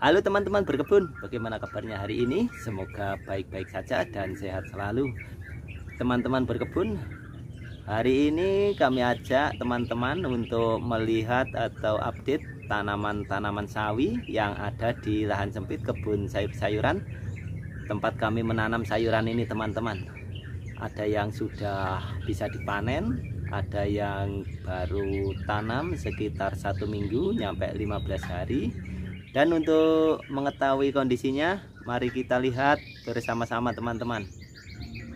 Halo teman-teman berkebun, bagaimana kabarnya hari ini? Semoga baik-baik saja dan sehat selalu. Teman-teman berkebun, hari ini kami ajak teman-teman untuk melihat atau update tanaman-tanaman sawi yang ada di lahan sempit kebun sayur-sayuran. Tempat kami menanam sayuran ini teman-teman. Ada yang sudah bisa dipanen, ada yang baru tanam sekitar satu minggu nyampe 15 hari dan untuk mengetahui kondisinya, mari kita lihat bersama-sama teman-teman.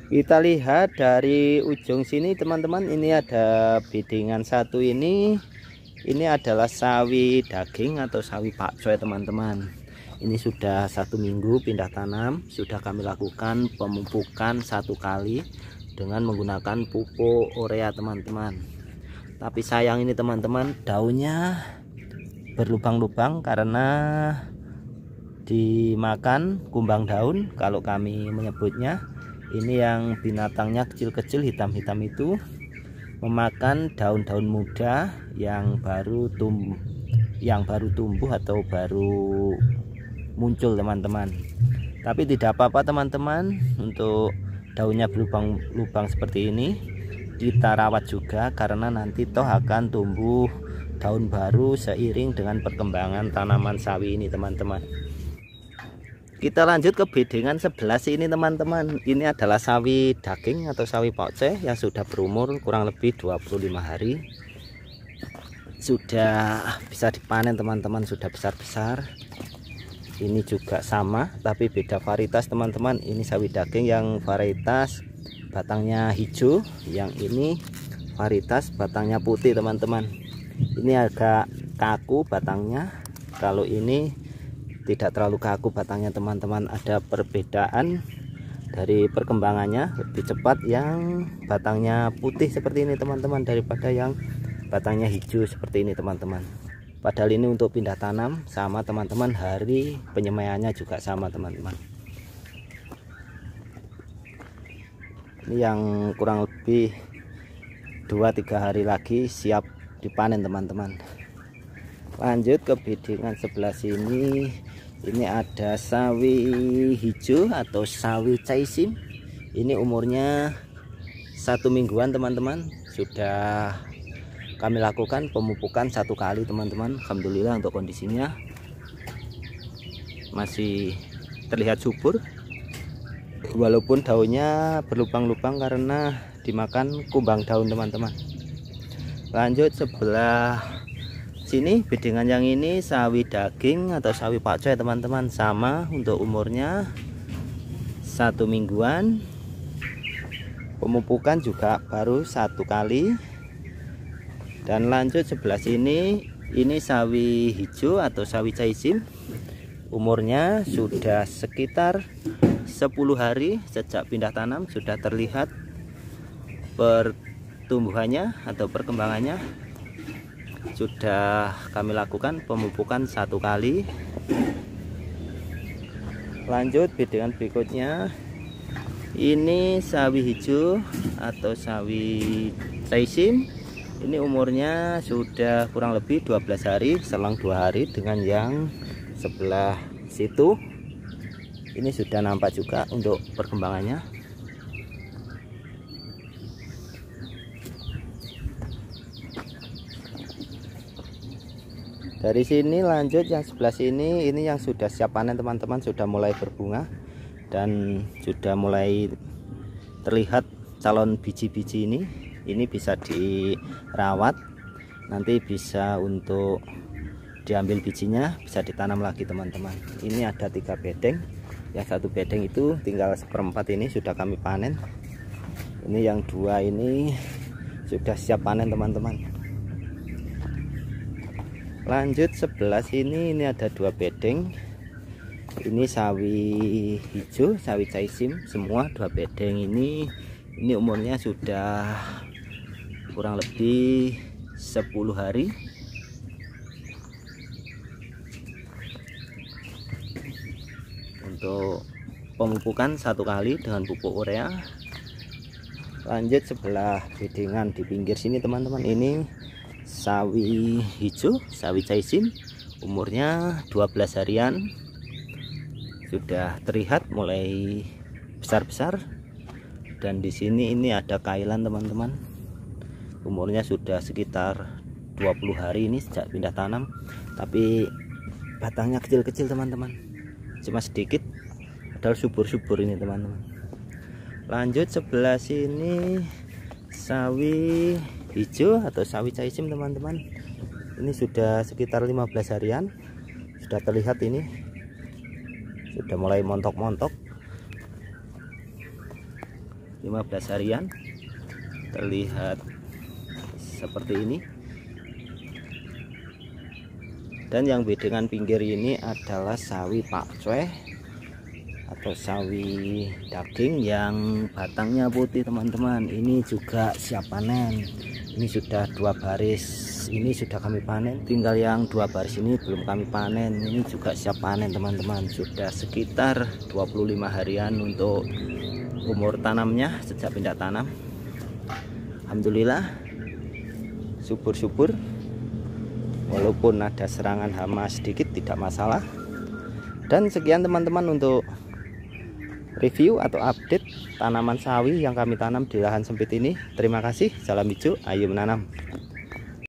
Kita lihat dari ujung sini teman-teman, ini ada bidingan satu ini. Ini adalah sawi daging atau sawi pakcoy ya, teman-teman. Ini sudah satu minggu pindah tanam, sudah kami lakukan pemupukan satu kali dengan menggunakan pupuk urea teman-teman. Tapi sayang ini teman-teman, daunnya berlubang-lubang karena dimakan kumbang daun kalau kami menyebutnya ini yang binatangnya kecil-kecil hitam-hitam itu memakan daun-daun muda yang baru tumbuh yang baru tumbuh atau baru muncul teman-teman tapi tidak apa-apa teman-teman untuk daunnya berlubang-lubang seperti ini kita rawat juga karena nanti toh akan tumbuh daun baru seiring dengan perkembangan tanaman sawi ini teman-teman kita lanjut ke bedengan sebelah sini teman-teman ini adalah sawi daging atau sawi poce yang sudah berumur kurang lebih 25 hari sudah bisa dipanen teman-teman sudah besar-besar ini juga sama tapi beda varietas teman-teman ini sawi daging yang varietas batangnya hijau yang ini varietas batangnya putih teman-teman ini agak kaku batangnya kalau ini tidak terlalu kaku batangnya teman-teman ada perbedaan dari perkembangannya lebih cepat yang batangnya putih seperti ini teman-teman daripada yang batangnya hijau seperti ini teman-teman padahal ini untuk pindah tanam sama teman-teman hari penyemaiannya juga sama teman-teman ini yang kurang lebih 2-3 hari lagi siap dipanen teman-teman lanjut ke bidingan sebelah sini ini ada sawi hijau atau sawi caisim ini umurnya satu mingguan teman-teman sudah kami lakukan pemupukan satu kali teman-teman Alhamdulillah untuk kondisinya masih terlihat subur walaupun daunnya berlubang-lubang karena dimakan kumbang daun teman-teman lanjut sebelah sini bedengan yang ini sawi daging atau sawi pakcoy teman-teman sama untuk umurnya satu mingguan pemupukan juga baru satu kali dan lanjut sebelah sini ini sawi hijau atau sawi caisim umurnya sudah sekitar 10 hari sejak pindah tanam sudah terlihat per pertumbuhannya atau perkembangannya sudah kami lakukan pemupukan satu kali lanjut bidangan berikutnya ini sawi hijau atau sawi raisin ini umurnya sudah kurang lebih 12 hari selang dua hari dengan yang sebelah situ ini sudah nampak juga untuk perkembangannya dari sini lanjut yang sebelah sini ini yang sudah siap panen teman-teman sudah mulai berbunga dan sudah mulai terlihat calon biji-biji ini ini bisa dirawat nanti bisa untuk diambil bijinya bisa ditanam lagi teman-teman ini ada tiga bedeng yang satu bedeng itu tinggal seperempat ini sudah kami panen ini yang dua ini sudah siap panen teman-teman lanjut sebelah sini ini ada dua bedeng ini sawi hijau sawi caisim semua dua bedeng ini ini umurnya sudah kurang lebih 10 hari untuk pemupukan satu kali dengan pupuk urea lanjut sebelah bedengan di pinggir sini teman-teman ini sawi hijau sawi caisin umurnya 12 harian sudah terlihat mulai besar-besar dan di sini ini ada kailan teman-teman umurnya sudah sekitar 20 hari ini sejak pindah tanam tapi batangnya kecil-kecil teman-teman cuma sedikit padahal subur-subur ini teman-teman lanjut sebelah sini sawi hijau atau sawi caisim teman-teman ini sudah sekitar 15 harian sudah terlihat ini sudah mulai montok-montok 15 harian terlihat seperti ini dan yang bedengan pinggir ini adalah sawi pak cueh atau sawi daging yang batangnya putih teman-teman ini juga siap panen ini sudah dua baris ini sudah kami panen tinggal yang dua baris ini belum kami panen ini juga siap panen teman-teman sudah sekitar 25 harian untuk umur tanamnya sejak pindah tanam Alhamdulillah subur-subur walaupun ada serangan hama sedikit tidak masalah dan sekian teman-teman untuk review atau update tanaman sawi yang kami tanam di lahan sempit ini. Terima kasih, salam hijau, ayo menanam.